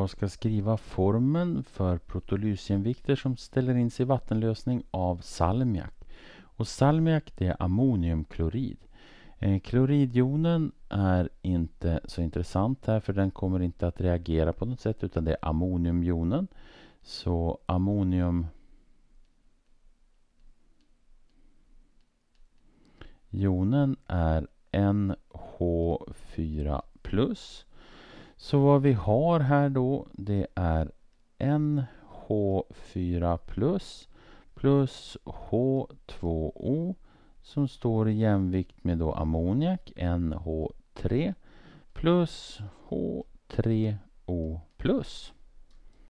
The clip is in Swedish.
jag ska skriva formeln för protolysienvikter som ställer in sig i vattenlösning av salmiak. Och salmiak det är ammoniumklorid. Eh, kloridjonen är inte så intressant här för den kommer inte att reagera på något sätt utan det är ammoniumjonen. Så ammoniumjonen är NH4+. Så vad vi har här då det är NH4 plus plus H2O som står i jämvikt med då ammoniak, NH3 plus H3O plus.